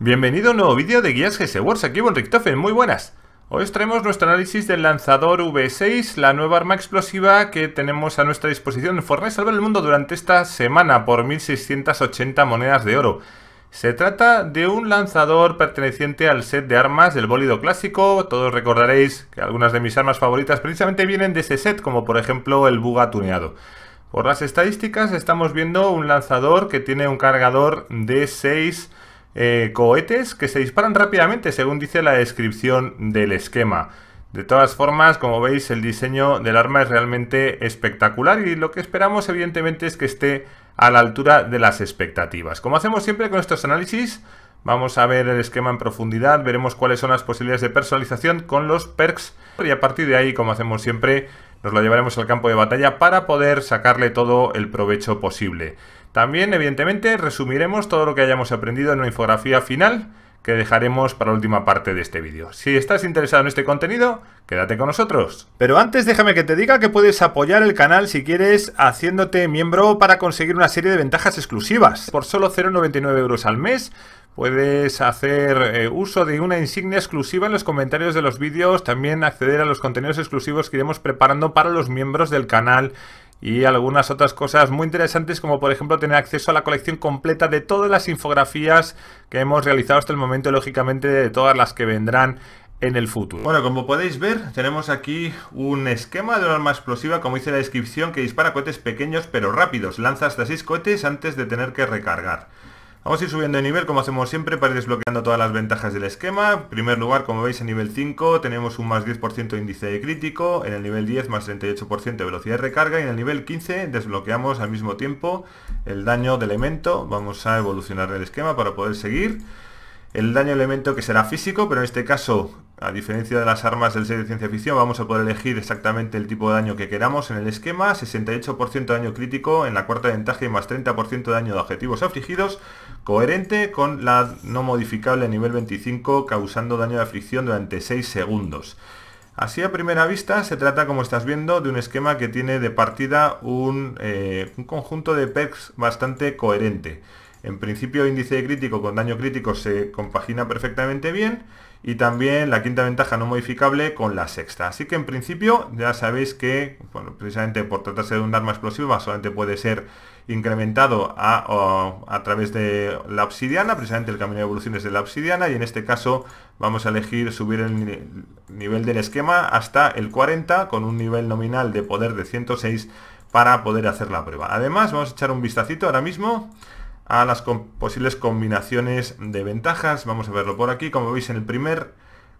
Bienvenido a un nuevo vídeo de Guías GS Wars, aquí Von Richtofen, muy buenas. Hoy os traemos nuestro análisis del lanzador V6, la nueva arma explosiva que tenemos a nuestra disposición en Fortnite Salvar el Mundo durante esta semana por 1680 monedas de oro. Se trata de un lanzador perteneciente al set de armas del bólido clásico, todos recordaréis que algunas de mis armas favoritas precisamente vienen de ese set, como por ejemplo el Buga tuneado. Por las estadísticas estamos viendo un lanzador que tiene un cargador de 6 eh, cohetes que se disparan rápidamente, según dice la descripción del esquema. De todas formas, como veis, el diseño del arma es realmente espectacular y lo que esperamos evidentemente es que esté a la altura de las expectativas. Como hacemos siempre con estos análisis, vamos a ver el esquema en profundidad, veremos cuáles son las posibilidades de personalización con los perks y a partir de ahí, como hacemos siempre, nos lo llevaremos al campo de batalla para poder sacarle todo el provecho posible. También, evidentemente, resumiremos todo lo que hayamos aprendido en una infografía final que dejaremos para la última parte de este vídeo. Si estás interesado en este contenido, quédate con nosotros. Pero antes déjame que te diga que puedes apoyar el canal si quieres haciéndote miembro para conseguir una serie de ventajas exclusivas. Por solo 0,99 euros al mes Puedes hacer eh, uso de una insignia exclusiva en los comentarios de los vídeos, también acceder a los contenidos exclusivos que iremos preparando para los miembros del canal y algunas otras cosas muy interesantes como por ejemplo tener acceso a la colección completa de todas las infografías que hemos realizado hasta el momento, lógicamente de todas las que vendrán en el futuro. Bueno, como podéis ver, tenemos aquí un esquema de una arma explosiva, como dice la descripción, que dispara cohetes pequeños pero rápidos. Lanza hasta 6 cohetes antes de tener que recargar. Vamos a ir subiendo de nivel como hacemos siempre para ir desbloqueando todas las ventajas del esquema. En primer lugar, como veis, en nivel 5 tenemos un más 10% índice de crítico, en el nivel 10 más 38% de velocidad de recarga y en el nivel 15 desbloqueamos al mismo tiempo el daño de elemento. Vamos a evolucionar el esquema para poder seguir. El daño de elemento que será físico, pero en este caso a diferencia de las armas del set de ciencia ficción, vamos a poder elegir exactamente el tipo de daño que queramos en el esquema, 68% de daño crítico en la cuarta ventaja y más 30% de daño de objetivos afligidos, coherente con la no modificable a nivel 25, causando daño de aflicción durante 6 segundos. Así a primera vista se trata, como estás viendo, de un esquema que tiene de partida un, eh, un conjunto de perks bastante coherente. En principio índice de crítico con daño crítico se compagina perfectamente bien, y también la quinta ventaja no modificable con la sexta. Así que en principio ya sabéis que, precisamente por tratarse de un arma explosiva, solamente puede ser incrementado a, a través de la obsidiana, precisamente el camino de evoluciones de la obsidiana, y en este caso vamos a elegir subir el nivel del esquema hasta el 40 con un nivel nominal de poder de 106 para poder hacer la prueba. Además, vamos a echar un vistacito ahora mismo a las posibles combinaciones de ventajas. Vamos a verlo por aquí. Como veis en el primer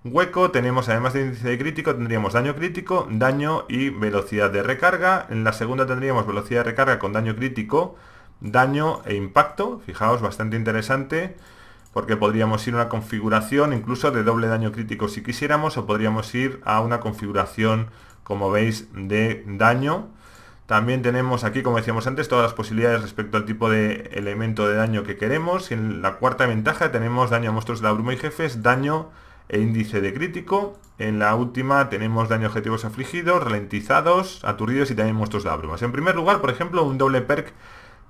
hueco tenemos además de índice de crítico tendríamos daño crítico, daño y velocidad de recarga. En la segunda tendríamos velocidad de recarga con daño crítico, daño e impacto. Fijaos, bastante interesante porque podríamos ir a una configuración incluso de doble daño crítico si quisiéramos o podríamos ir a una configuración como veis de daño también tenemos aquí, como decíamos antes, todas las posibilidades respecto al tipo de elemento de daño que queremos. Y en la cuarta ventaja tenemos daño a monstruos de la bruma y jefes, daño e índice de crítico. En la última tenemos daño a objetivos afligidos, ralentizados, aturdidos y también monstruos de la bruma. En primer lugar, por ejemplo, un doble perk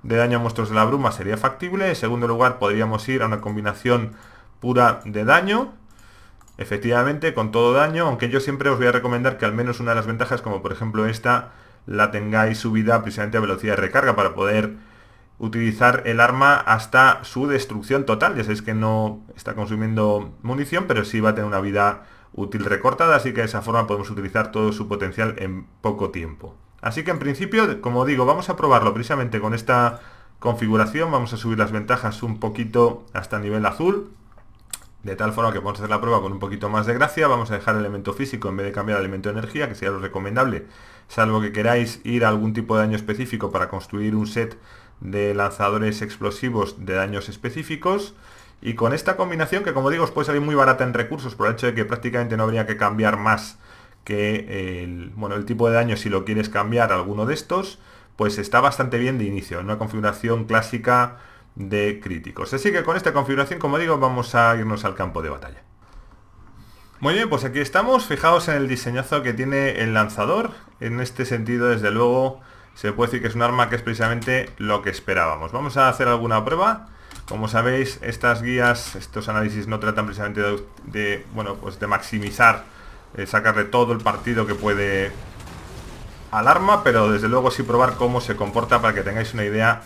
de daño a monstruos de la bruma sería factible. En segundo lugar, podríamos ir a una combinación pura de daño. Efectivamente, con todo daño, aunque yo siempre os voy a recomendar que al menos una de las ventajas, como por ejemplo esta, la tengáis subida precisamente a velocidad de recarga para poder utilizar el arma hasta su destrucción total. Ya sabéis que no está consumiendo munición, pero sí va a tener una vida útil recortada, así que de esa forma podemos utilizar todo su potencial en poco tiempo. Así que en principio, como digo, vamos a probarlo precisamente con esta configuración. Vamos a subir las ventajas un poquito hasta nivel azul. De tal forma que vamos hacer la prueba con un poquito más de gracia, vamos a dejar el elemento físico en vez de cambiar el elemento de energía, que sería lo recomendable, salvo que queráis ir a algún tipo de daño específico para construir un set de lanzadores explosivos de daños específicos. Y con esta combinación, que como digo, os puede salir muy barata en recursos por el hecho de que prácticamente no habría que cambiar más que el, bueno, el tipo de daño si lo quieres cambiar alguno de estos, pues está bastante bien de inicio, en una configuración clásica de críticos. Así que con esta configuración, como digo, vamos a irnos al campo de batalla. Muy bien, pues aquí estamos. Fijaos en el diseñazo que tiene el lanzador. En este sentido, desde luego, se puede decir que es un arma que es precisamente lo que esperábamos. Vamos a hacer alguna prueba. Como sabéis, estas guías, estos análisis no tratan precisamente de, bueno, pues de maximizar, eh, sacarle todo el partido que puede al arma, pero desde luego sí probar cómo se comporta para que tengáis una idea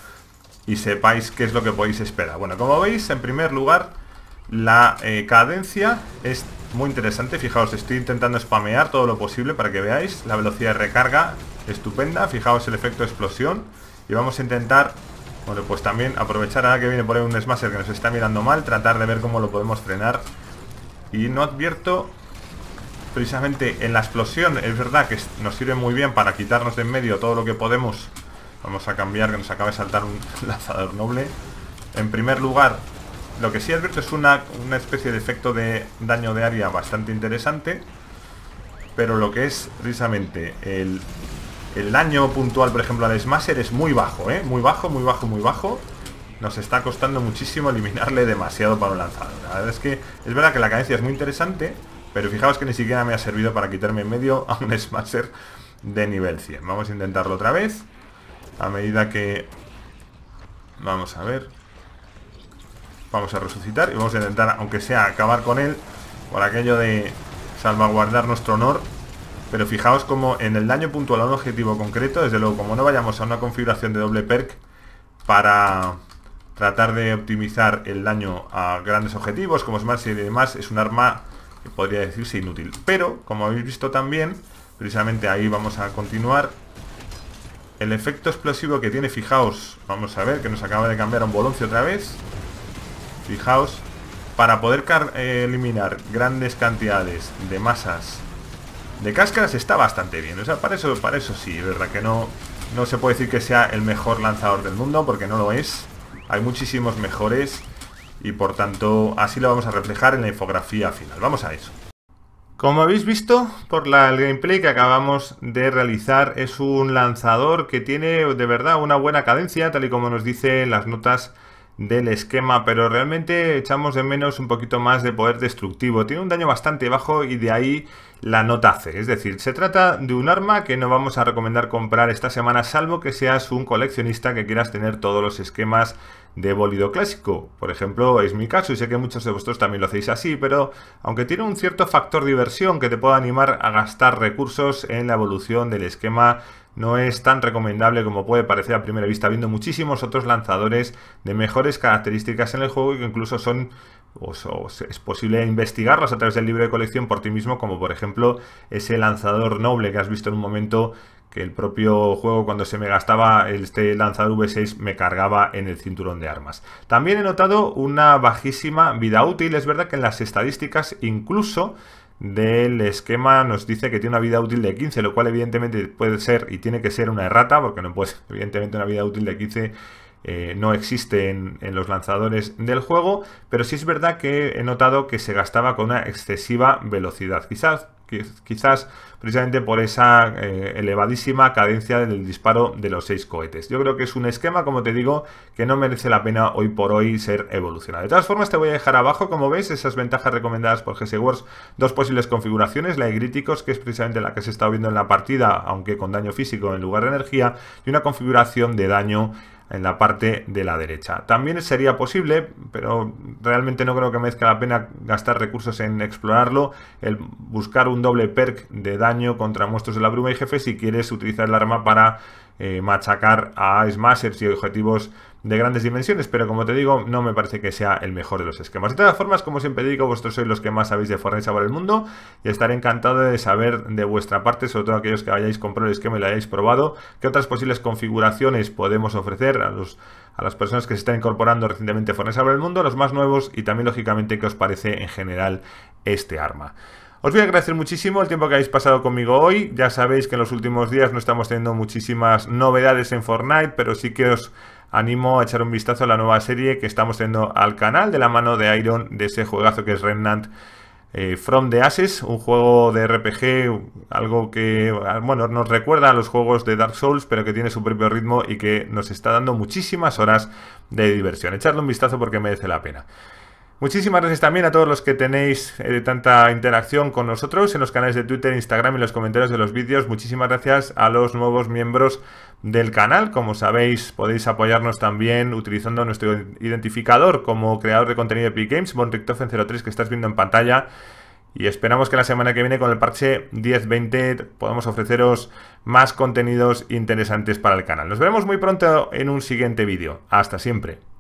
y sepáis qué es lo que podéis esperar. Bueno, como veis, en primer lugar, la eh, cadencia es muy interesante. Fijaos, estoy intentando spamear todo lo posible para que veáis. La velocidad de recarga, estupenda. Fijaos el efecto de explosión. Y vamos a intentar, bueno, pues también aprovechar ahora que viene por ahí un Smasher que nos está mirando mal, tratar de ver cómo lo podemos frenar. Y no advierto precisamente en la explosión, es verdad que nos sirve muy bien para quitarnos de en medio todo lo que podemos Vamos a cambiar, que nos acaba de saltar un lanzador noble. En primer lugar, lo que sí advierto es una, especie de efecto de daño de área bastante interesante. Pero lo que es precisamente el, el daño puntual, por ejemplo, al Smasher es muy bajo, ¿eh? Muy bajo, muy bajo, muy bajo. Nos está costando muchísimo eliminarle demasiado para un lanzador. La verdad es que es verdad que la cadencia es muy interesante, pero fijaos que ni siquiera me ha servido para quitarme en medio a un Smasher de nivel 100. Vamos a intentarlo otra vez. A medida que... Vamos a ver. Vamos a resucitar y vamos a intentar, aunque sea, acabar con él. Por aquello de salvaguardar nuestro honor. Pero fijaos como en el daño puntual a un objetivo concreto, desde luego, como no vayamos a una configuración de doble perk para tratar de optimizar el daño a grandes objetivos como Smash y demás, es un arma que podría decirse inútil. Pero, como habéis visto también, precisamente ahí vamos a continuar el efecto explosivo que tiene, fijaos, vamos a ver, que nos acaba de cambiar a un boloncio otra vez. Fijaos, para poder eh, eliminar grandes cantidades de masas de cáscaras está bastante bien. O sea, para eso, para eso sí, verdad que no, no se puede decir que sea el mejor lanzador del mundo, porque no lo es. Hay muchísimos mejores y por tanto así lo vamos a reflejar en la infografía final. Vamos a eso. Como habéis visto por la, el gameplay que acabamos de realizar, es un lanzador que tiene de verdad una buena cadencia, tal y como nos dicen las notas del esquema, pero realmente echamos de menos un poquito más de poder destructivo. Tiene un daño bastante bajo y de ahí la nota C. Es decir, se trata de un arma que no vamos a recomendar comprar esta semana, salvo que seas un coleccionista que quieras tener todos los esquemas de bólido clásico. Por ejemplo, es mi caso y sé que muchos de vosotros también lo hacéis así, pero aunque tiene un cierto factor diversión que te pueda animar a gastar recursos en la evolución del esquema no es tan recomendable como puede parecer a primera vista, viendo muchísimos otros lanzadores de mejores características en el juego y que incluso son es posible investigarlos a través del libro de colección por ti mismo, como por ejemplo ese lanzador noble que has visto en un momento que el propio juego cuando se me gastaba este lanzador V6 me cargaba en el cinturón de armas. También he notado una bajísima vida útil, es verdad que en las estadísticas incluso del esquema nos dice que tiene una vida útil de 15, lo cual evidentemente puede ser y tiene que ser una errata, porque no puede, evidentemente una vida útil de 15 eh, no existe en, en, los lanzadores del juego, pero sí es verdad que he notado que se gastaba con una excesiva velocidad. Quizás quizás precisamente por esa eh, elevadísima cadencia del disparo de los seis cohetes. Yo creo que es un esquema, como te digo, que no merece la pena hoy por hoy ser evolucionado. De todas formas, te voy a dejar abajo, como veis, esas ventajas recomendadas por GS Wars, dos posibles configuraciones, la de críticos, que es precisamente la que se está viendo en la partida, aunque con daño físico en lugar de energía, y una configuración de daño en la parte de la derecha. También sería posible, pero realmente no creo que merezca la pena gastar recursos en explorarlo, el buscar un doble perk de daño contra monstruos de la bruma y jefe si quieres utilizar el arma para eh, machacar a smashers y objetivos de grandes dimensiones, pero como te digo, no me parece que sea el mejor de los esquemas. De todas formas, como siempre digo, vosotros sois los que más sabéis de Fortnite sobre el mundo y estaré encantado de saber de vuestra parte, sobre todo aquellos que hayáis comprado el esquema y lo hayáis probado, qué otras posibles configuraciones podemos ofrecer a, los, a las personas que se están incorporando recientemente Fortnite sobre el mundo, los más nuevos y también, lógicamente, qué os parece en general este arma. Os voy a agradecer muchísimo el tiempo que habéis pasado conmigo hoy. Ya sabéis que en los últimos días no estamos teniendo muchísimas novedades en Fortnite, pero sí que os animo a echar un vistazo a la nueva serie que estamos teniendo al canal de la mano de Iron, de ese juegazo que es Remnant eh, From the Ashes, un juego de RPG, algo que bueno, nos recuerda a los juegos de Dark Souls, pero que tiene su propio ritmo y que nos está dando muchísimas horas de diversión. Echarle un vistazo porque merece la pena. Muchísimas gracias también a todos los que tenéis eh, tanta interacción con nosotros en los canales de Twitter, Instagram y los comentarios de los vídeos. Muchísimas gracias a los nuevos miembros del canal. Como sabéis, podéis apoyarnos también utilizando nuestro identificador como creador de contenido de Epic games BonRictofen03, que estás viendo en pantalla. Y esperamos que la semana que viene con el parche 10.20 podamos ofreceros más contenidos interesantes para el canal. Nos veremos muy pronto en un siguiente vídeo. Hasta siempre.